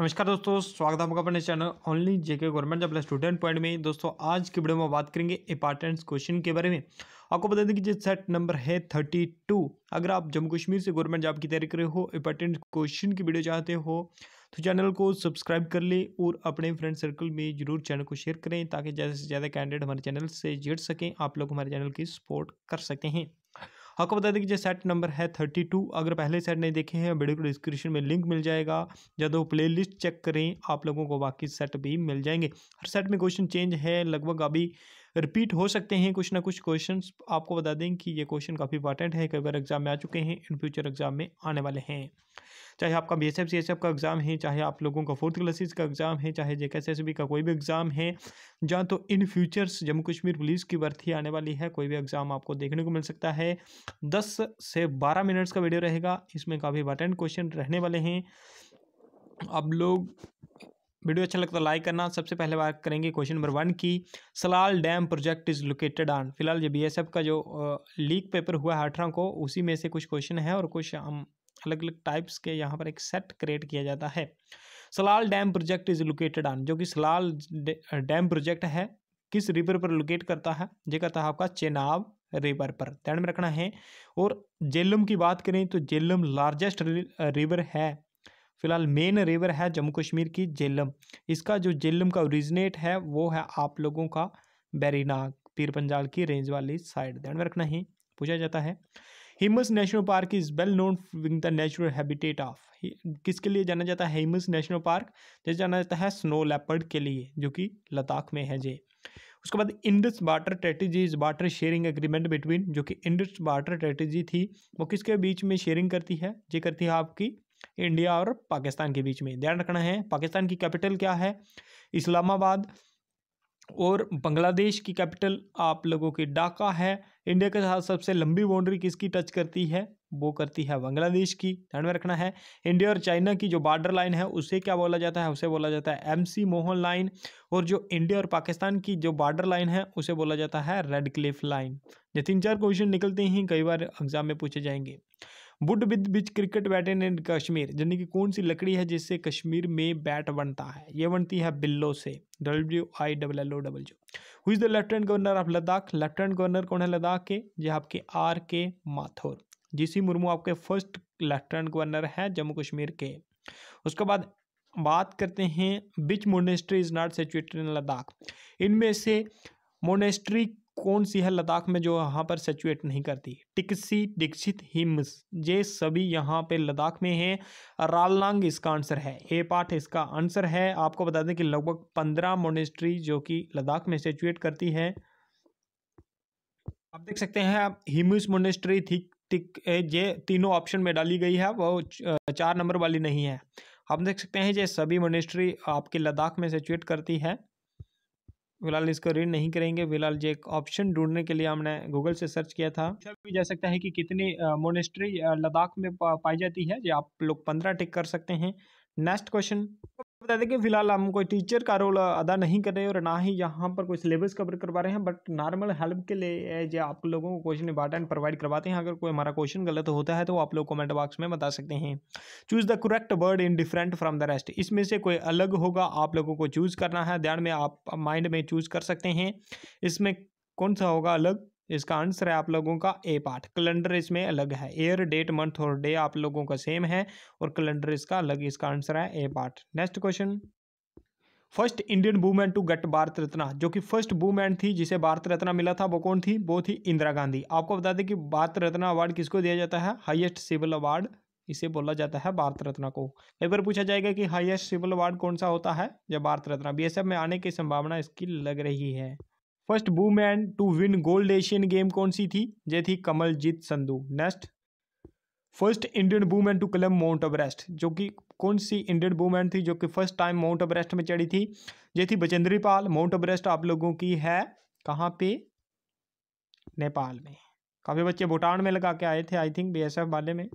नमस्कार दोस्तों स्वागत है आपका अपने चैनल ओनली जेके गवर्नमेंट जब स्टूडेंट पॉइंट में दोस्तों आज की वीडियो में बात करेंगे इंपॉर्टेंट क्वेश्चन के बारे में आपको बता दें कि जो सेट नंबर है थर्टी टू अगर आप जम्मू कश्मीर से गवर्नमेंट जॉब की तैयारी कर रहे हो इंपॉर्टेंट क्वेश्चन की वीडियो चाहते हो तो चैनल को सब्सक्राइब कर लें और अपने फ्रेंड सर्कल में जरूर चैनल को शेयर करें ताकि ज़्यादा से ज़्यादा कैंडिडेट हमारे चैनल से जुड़ सकें आप लोग हमारे चैनल की सपोर्ट कर सकते हैं आपको बता दें कि जो सेट नंबर है थर्टी टू अगर पहले सेट नहीं देखे हैं वीडियो को डिस्क्रिप्शन में लिंक मिल जाएगा या तो प्ले लिस्ट चेक करें आप लोगों को बाकी सेट भी मिल जाएंगे हर सेट में क्वेश्चन चेंज है लगभग अभी रिपीट हो सकते हैं कुछ ना कुछ क्वेश्चन आपको बता दें कि ये क्वेश्चन काफ़ी इंपॉर्टेंट है कई बार एग्जाम में आ चुके हैं इन फ्यूचर एग्जाम में आने वाले हैं चाहे आपका B S F C S F का एग्ज़ाम है चाहे आप लोगों का फोर्थ क्लासेज का एग्ज़ाम है चाहे जे एस एस बी का कोई भी एग्ज़ाम है जहाँ तो in futures Jammu Kashmir police की भर्ती आने वाली है कोई भी एग्ज़ाम आपको देखने को मिल सकता है दस से बारह मिनट्स का वीडियो रहेगा इसमें काफ़ी इंपॉर्टेंट क्वेश्चन रहने वाले हैं आप लोग वीडियो अच्छा लगता है तो लाइक करना सबसे पहले बात करेंगे क्वेश्चन नंबर वन की Salal dam project is located on फिलहाल जो बीएसएफ का जो लीक पेपर हुआ है अठारह को उसी में से कुछ क्वेश्चन है और कुछ हम अलग अलग टाइप्स के यहाँ पर एक सेट क्रिएट किया जाता है Salal dam project is located on जो कि सलाल डैम प्रोजेक्ट है किस रिवर पर लोकेट करता है जो करता है आपका चेनाब रिवर पर ध्यान में रखना है और जेलम की बात करें तो जेलम लार्जेस्ट रिवर है फिलहाल मेन रिवर है जम्मू कश्मीर की जेलम इसका जो जेलम का ओरिजिनेट है वो है आप लोगों का बैरीनाग पीर पंजाल की रेंज वाली साइड ध्यान में रखना ही पूछा जाता है Hemis national park is well known being the natural habitat of किसके लिए जाना जाता है हिमस नेशनल पार्क जैसे जाना जाता है स्नो लेपर्ड के लिए जो कि लद्दाख में है जे उसके बाद Indus water strategy is water sharing agreement between जो कि इंडस वाटर स्ट्रेटेजी थी वो किसके बीच में शेयरिंग करती है ये करती है आपकी इंडिया और पाकिस्तान के बीच में ध्यान रखना है पाकिस्तान की कैपिटल क्या है इस्लामाबाद और बांग्लादेश की कैपिटल आप लोगों की ढाका है इंडिया के साथ सबसे लंबी बाउंड्री किसकी टच करती है वो करती है बांग्लादेश की ध्यान में रखना है इंडिया और चाइना की जो बॉर्डर लाइन है उसे क्या बोला जाता है उसे बोला जाता है एमसी मोहन लाइन और जो इंडिया और पाकिस्तान की जो बॉर्डर लाइन है उसे बोला जाता है रेड क्लिफ लाइन ये तीन चार क्वेश्चन निकलते ही कई बार एग्जाम में पूछे जाएंगे wood with which cricket bat in Kashmir यानी कि कौन सी लकड़ी है जिससे कश्मीर में बैट बनता है ये बनती है बिल्लो से W I double L O W who is the lieutenant governor of Ladakh lieutenant governor कौन है लद्दाख के ये आपके आर के माथुर जी मुर्मू आपके फर्स्ट लेफ्टिनेंट गवर्नर हैं जम्मू कश्मीर के उसके बाद बात करते हैं which monastery is not situated in Ladakh इनमें से मोनेस्ट्री कौन सी है लद्दाख में जो यहाँ पर सेचुएट नहीं करती टिकसी दीक्षित हिम्स ये सभी यहाँ पे लद्दाख में हैं रालनांग इसका आंसर है ए पाठ इसका आंसर है आपको बता दें कि लगभग पंद्रह मोनेस्ट्री जो कि लद्दाख में सेचुएट करती है आप देख सकते हैं हिम्स मोनेस्ट्री थी टिक ये तीनों ऑप्शन में डाली गई है वो चार नंबर वाली नहीं है आप देख सकते हैं ये सभी मोनेस्ट्री आपके लद्दाख में सेचुएट करती है फिलहाल इसको रीड नहीं करेंगे फिलहाल जो एक ऑप्शन ढूंढने के लिए हमने गूगल से सर्च किया था अच्छा भी जा सकता है कि कितनी मोनेस्ट्री लद्दाख में पाई जाती है जो आप लोग पंद्रह टिक कर सकते हैं नेक्स्ट क्वेश्चन बता दें कि फिलहाल हम कोई टीचर का रोल अदा नहीं कर रहे और ना ही यहाँ पर कोई सिलेबस कवर करवा रहे हैं बट नॉर्मल हेल्प के लिए जो आप लोगों को क्वेश्चन इंपॉर्टेंट प्रोवाइड करवाते हैं अगर कोई हमारा क्वेश्चन गलत होता है तो आप लोग कमेंट बॉक्स में बता सकते हैं choose the correct word in different from the rest इसमें से कोई अलग होगा आप लोगों को चूज़ करना है ध्यान में आप माइंड में चूज़ कर सकते हैं इसमें कौन सा होगा अलग इसका आंसर है आप लोगों का ए पार्ट कैलेंडर इसमें अलग है एयर डेट मंथ और डे आप लोगों का सेम है और कैलेंडर इसका अलग इसका आंसर है A part next question first Indian woman to get Bharat Ratna जो कि फर्स्ट वूमेन थी जिसे भारत रत्न मिला था वो कौन थी वो थी इंदिरा गांधी आपको बता दें कि भारत रत्न अवार्ड किसको दिया जाता है हाईएस्ट सिविल अवार्ड इसे बोला जाता है भारत रत्न को एक बार पूछा जाएगा कि हाईएस्ट सिविल अवार्ड कौन सा होता है जब भारत रत्न एफ में आने की संभावना इसकी लग रही है first woman to win gold Asian game कौन सी थी ये थी Kamaljeet Sandhu next first Indian woman to climb Mount Everest जो कि कौन सी इंडियन वूमैन थी जो कि फर्स्ट टाइम माउंट एवरेस्ट में चढ़ी थी ये थी बचेंद्री पाल माउंट एवरेस्ट आप लोगों की है कहाँ पे नेपाल में काफ़ी बच्चे भूटान में लगा के आए थे आई थिंक एफ वाले में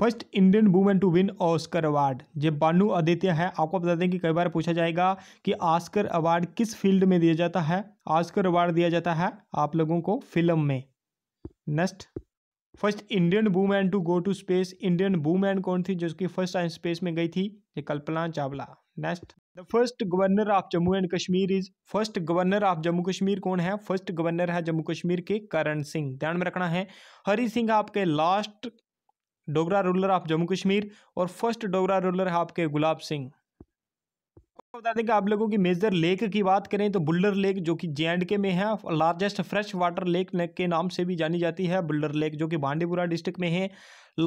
first Indian woman to win Oscar award ये बानु आदित्य है आपको बता दें कि कई बार पूछा जाएगा कि ऑस्कर अवार्ड किस फील्ड में दिया जाता है ऑस्कर अवार्ड दिया जाता है आप लोगों को फिल्म में next first Indian woman to go to space Indian woman कौन थी जिसकी फर्स्ट टाइम स्पेस में गई थी ये Kalpana Chawla next the first governor of Jammu and Kashmir is first governor of Jammu Kashmir कौन है फर्स्ट गवर्नर है जम्मू कश्मीर के करण सिंह ध्यान में रखना है हरी सिंह आपके last Dogra ruler of Jammu Kashmir और फर्स्ट डोगरा रूलर है आपके गुलाब सिंह बता दें कि आप लोगों की मेजर लेक की बात करें तो बुल्डर लेक जो कि जे एंड के में है लार्जेस्ट फ्रेश वाटर लेक के नाम से भी जानी जाती है बुल्डर लेक जो कि बांडीपुरा डिस्ट्रिक्ट में है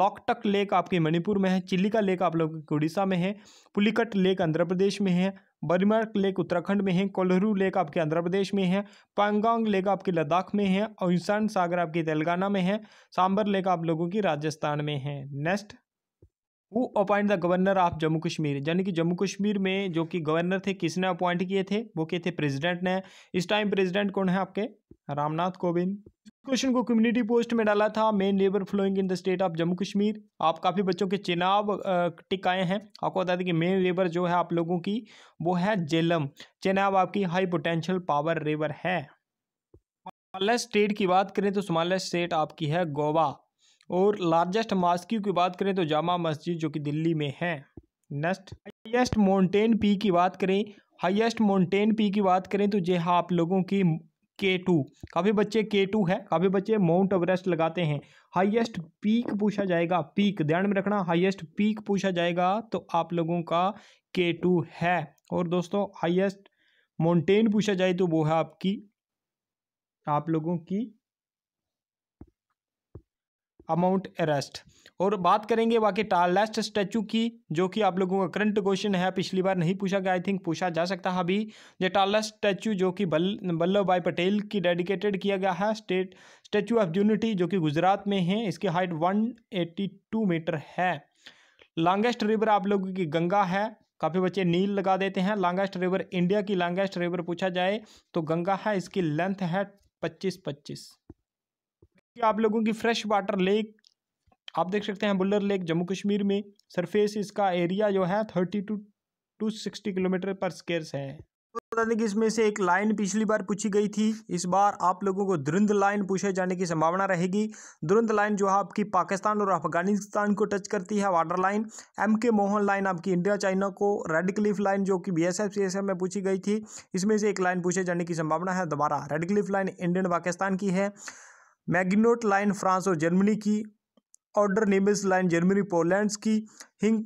लॉकटक लेक आपके मणिपुर में है चिल्ली का लेक आप लोगों के उड़ीसा में है पुलिकट लेक आंध्र प्रदेश में है बरीमार्क लेक उत्तराखंड में है कोल्हरू लेक आपके आंध्र प्रदेश में है पांगोंग लेक आपके लद्दाख में है और ईशान सागर आपके तेलंगाना में है सांबर लेक आप लोगों की राजस्थान में है नेक्स्ट वो appoint the governor of Jammu Kashmir यानी कि जम्मू कश्मीर में जो कि गवर्नर थे किसने अपॉइंट किए थे वो किए थे प्रेसिडेंट ने इस टाइम प्रेसिडेंट कौन है आपके रामनाथ कोविंद क्वेश्चन को कम्युनिटी पोस्ट में डाला था main river flowing in the state of Jammu Kashmir आप काफ़ी बच्चों के चेनाब टिकाए हैं आपको बता दें कि मेन लेबर जो है आप लोगों की वो है जेलम चेनाब आपकी हाई पोटेंशियल पावर रिवर है सोमालिया स्टेट की बात करें तो सोमालिया स्टेट आपकी है गोवा और लार्जेस्ट मास्क्यू की बात करें तो जामा मस्जिद जो कि दिल्ली में है नेक्स्ट हाइएस्ट माउंटेन पी की बात करें हाइएस्ट माउंटेन पी की बात करें तो हाँ आप लोगों की के टू काफ़ी बच्चे के टू है काफ़ी बच्चे माउंट एवरेस्ट लगाते हैं हाईएस्ट पीक पूछा जाएगा पीक ध्यान में रखना हाईएस्ट पीक पूछा जाएगा तो आप लोगों का के टू है और दोस्तों हाईएस्ट माउंटेन पूछा जाए तो वो है आपकी आप लोगों की अमाउंट अरेस्ट और बात करेंगे बाकी टालेस्ट स्टैचू की जो कि आप लोगों का करंट क्वेश्चन है पिछली बार नहीं पूछा गया आई थिंक पूछा जा सकता है अभी ये टालेस्ट स्टैचू जो कि बल वल्लभ भाई पटेल की डेडिकेटेड किया गया है स्टेट स्टैचू ऑफ यूनिटी जो कि गुजरात में है इसकी हाइट टू मीटर है लॉन्गेस्ट रिवर आप लोगों की गंगा है काफ़ी बच्चे नील लगा देते हैं लॉन्गेस्ट रिवर इंडिया की लॉन्गेस्ट रिवर पूछा जाए तो गंगा है इसकी लेंथ है पच्चीस पच्चीस आप लोगों की फ्रेश वाटर लेक आप देख सकते हैं बुल्लर लेक जम्मू कश्मीर में सरफेस इसका एरिया जो है thirty two two sixty kilometre per squares है बता दें कि इसमें से एक लाइन पिछली बार पूछी गई थी इस बार आप लोगों को दुरंत लाइन पूछे जाने की संभावना रहेगी ध्रुंद लाइन जो है आपकी पाकिस्तान और अफगानिस्तान को टच करती है water line McMahon line आपकी इंडिया चाइना को रेड क्लिफ लाइन जो कि बी एस एफ में पूछी गई थी इसमें से एक लाइन पूछे जाने की संभावना है दोबारा Radcliffe line Indian Pakistan की है मैगिनोट लाइन फ्रांस और जर्मनी की Oder Neisse line Germany Poland की हिंग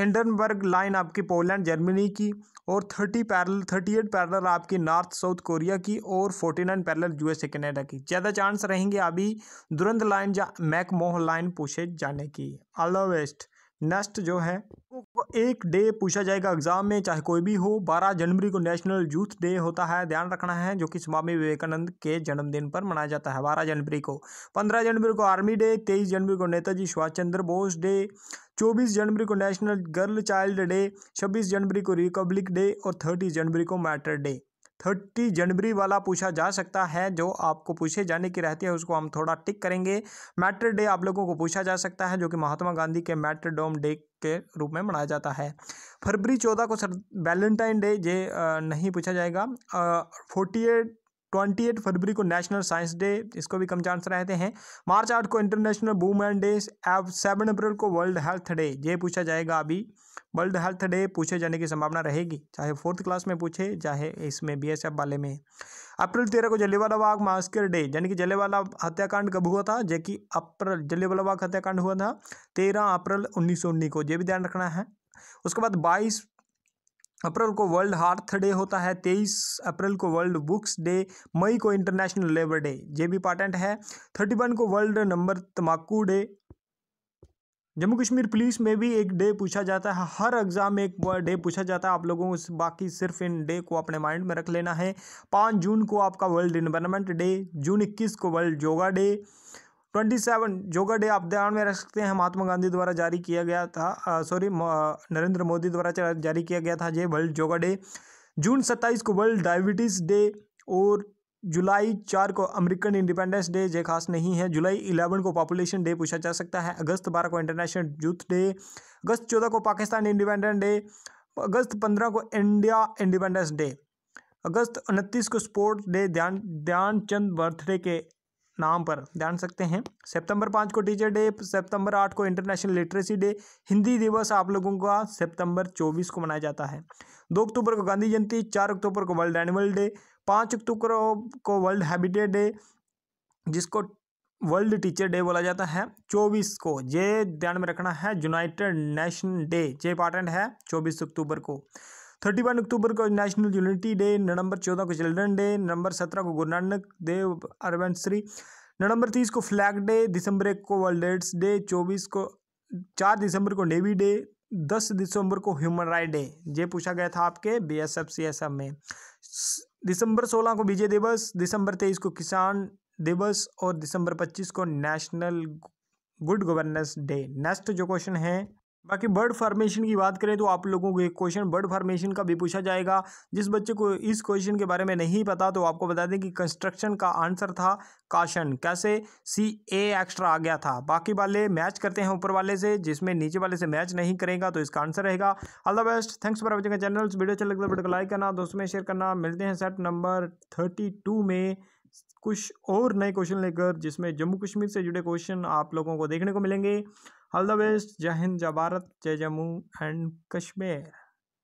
एंडनबर्ग लाइन आपकी पोलैंड जर्मनी की और thirty parallel thirty eight parallel आपकी नॉर्थ साउथ कोरिया की और forty nine parallel USA Canada की ज़्यादा चांस रहेंगे अभी दुरंत लाइन या मैकमोह लाइन पूछे जाने की ऑल द बेस्ट नेक्स्ट जो है वो एक डे पूछा जाएगा एग्जाम में चाहे कोई भी हो बारह जनवरी को नेशनल यूथ डे होता है ध्यान रखना है जो कि स्वामी विवेकानंद के जन्मदिन पर मनाया जाता है बारह जनवरी को पंद्रह जनवरी को आर्मी डे तेईस जनवरी को नेताजी सुभाष चंद्र बोस डे चौबीस जनवरी को नेशनल गर्ल चाइल्ड डे छब्बीस जनवरी को रिपब्लिक डे और थर्टी जनवरी को मैटर डे थर्टी जनवरी वाला पूछा जा सकता है जो आपको पूछे जाने की रहती है उसको हम थोड़ा टिक करेंगे मैटर डे आप लोगों को पूछा जा सकता है जो कि महात्मा गांधी के डोम डे के रूप में मनाया जाता है फरवरी चौदह को सर वैलेंटाइन डे ये नहीं पूछा जाएगा फोर्टी एट ट्वेंटी एट फरवरी को नेशनल साइंस डे इसको भी कम चांस रहते हैं मार्च आठ को इंटरनेशनल वूमेन डे एव सेवन अप्रैल को वर्ल्ड हेल्थ डे ये पूछा जाएगा अभी वर्ल्ड हेल्थ डे पूछे जाने की संभावना रहेगी चाहे फोर्थ क्लास में पूछे चाहे इसमें बी वाले में अप्रैल तेरह को जलेवाला बाग मास्कर डे यानी कि जलेवाला हत्याकांड कब हुआ था जबकि अप्रैल जलेवाला बाग हत्याकांड हुआ था तेरह अप्रैल उन्नीस को ये भी ध्यान रखना है उसके बाद बाईस अप्रैल को वर्ल्ड हार्थ डे होता है तेईस अप्रैल को वर्ल्ड बुक्स डे मई को इंटरनेशनल लेबर डे ये भी इंपॉर्टेंट है थर्टी वन को वर्ल्ड नंबर तम्बाकू डे जम्मू कश्मीर पुलिस में भी एक डे पूछा जाता है हर एग्ज़ाम में एक डे पूछा जाता है आप लोगों को बाकी सिर्फ इन डे को अपने माइंड में रख लेना है पाँच जून को आपका वर्ल्ड इन्वायरमेंट डे जून इक्कीस को world yoga day twenty seven yoga day आप ध्यान में रख सकते हैं महात्मा गांधी द्वारा जारी किया गया था सॉरी नरेंद्र मोदी द्वारा जारी किया गया था ये वर्ल्ड योगा डे जून सत्ताईस को वर्ल्ड डायबिटीज़ डे और जुलाई चार को अमेरिकन इंडिपेंडेंस डे ये खास नहीं है जुलाई इलेवन को पॉपुलेशन डे पूछा जा सकता है अगस्त बारह को इंटरनेशनल यूथ डे अगस्त चौदह को पाकिस्तान इंडिपेंडेंट डे अगस्त पंद्रह को इंडिया इंडिपेंडेंस डे अगस्त उनतीस को स्पोर्ट्स डे ध्यान ध्यानचंद बर्थडे के नाम पर ध्यान सकते हैं सितंबर पाँच को टीचर डे सितंबर आठ को इंटरनेशनल लिटरेसी डे हिंदी दिवस आप लोगों का सितंबर चौबीस को मनाया जाता है दो अक्टूबर को गांधी जयंती चार अक्टूबर को वर्ल्ड एनिमल डे पाँच अक्टूबर को वर्ल्ड हैबिटेट डे जिसको वर्ल्ड टीचर डे बोला जाता है चौबीस को ये ध्यान में रखना है यूनाइटेड नेशन डे ये इंपॉर्टेंट है चौबीस अक्टूबर को थर्टी वन अक्टूबर को नेशनल यूनिटी डे नवंबर चौदह को चिल्ड्रन डे नवंबर सत्रह को गुरु नानक देव श्री नवंबर तीस को फ्लैग डे दिसंबर एक को वर्ल्ड एड्स डे चौबीस को चार दिसंबर को नेवी डे दस दिसंबर को ह्यूमन राइट डे ये पूछा गया था आपके B S F C S F में दिसंबर सोलह को विजय दिवस दिसंबर तेईस को किसान दिवस और दिसंबर पच्चीस को national good governance day next जो क्वेश्चन है बाकी बर्ड फार्मेशन की बात करें तो आप लोगों को एक क्वेश्चन बर्ड फार्मेशन का भी पूछा जाएगा जिस बच्चे को इस क्वेश्चन के बारे में नहीं पता तो आपको बता दें कि कंस्ट्रक्शन का आंसर था काशन कैसे सी ए एक्स्ट्रा आ गया था बाकी वाले मैच करते हैं ऊपर वाले से जिसमें नीचे वाले से मैच नहीं करेगा तो इसका आंसर रहेगा all the best thanks for watching channel video अच्छा लगता है वीडियो को लाइक करना दोस्तों में शेयर करना मिलते हैं सेट नंबर थर्टी टू में कुछ और नए क्वेश्चन लेकर जिसमें जम्मू कश्मीर से जुड़े क्वेश्चन आप लोगों को देखने को मिलेंगे ऑल द बेस्ट जय हिंद जय भारत जय जम्मू एंड कश्मीर